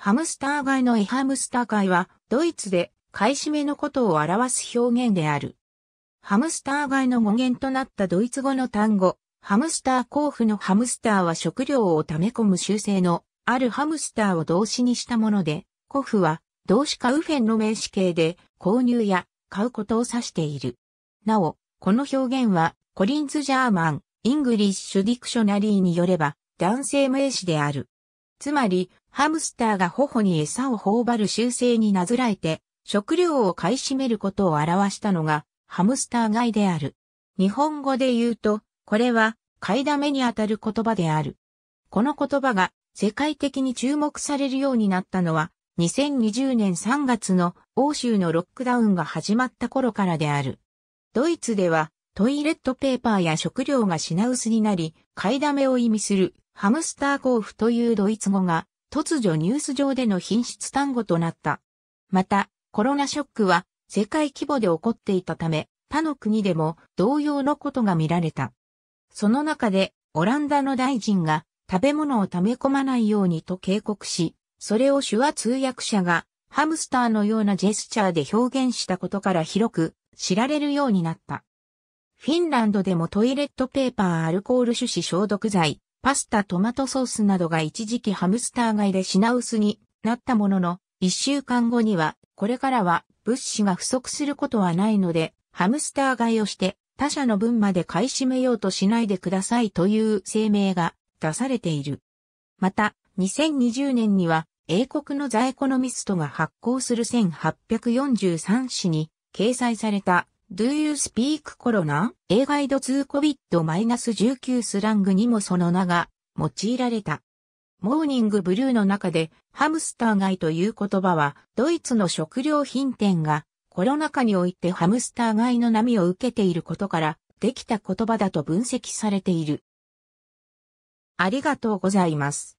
ハムスター街のエハムスター街は、ドイツで買い占めのことを表す表現である。ハムスター街の語源となったドイツ語の単語、ハムスター交付のハムスターは食料を溜め込む習性のあるハムスターを動詞にしたもので、交付は動詞カウフェンの名詞形で購入や買うことを指している。なお、この表現はコリンズ・ジャーマン、イングリッシュ・ディクショナリーによれば男性名詞である。つまり、ハムスターが頬に餌を頬張る習性になぞらえて、食料を買い占めることを表したのが、ハムスター街である。日本語で言うと、これは、買いだめにあたる言葉である。この言葉が世界的に注目されるようになったのは、2020年3月の欧州のロックダウンが始まった頃からである。ドイツではトイレットペーパーや食料が品薄になり、買いだめを意味するハムスター交付というドイツ語が突如ニュース上での品質単語となった。また、コロナショックは世界規模で起こっていたため、他の国でも同様のことが見られた。その中で、オランダの大臣が食べ物を溜め込まないようにと警告し、それを手話通訳者がハムスターのようなジェスチャーで表現したことから広く知られるようになった。フィンランドでもトイレットペーパーアルコール種子消毒剤、パスタトマトソースなどが一時期ハムスター買いで品薄になったものの、一週間後には、これからは物資が不足することはないので、ハムスター買いをして他社の分まで買い占めようとしないでくださいという声明が出されている。また、2020年には英国のザエコノミストが発行する1843紙に掲載された Do you speak corona? ガイド 2COVID-19 スラングにもその名が用いられた。モーニングブルーの中でハムスター街という言葉はドイツの食料品店がコロナ禍においてハムスター街の波を受けていることからできた言葉だと分析されている。ありがとうございます。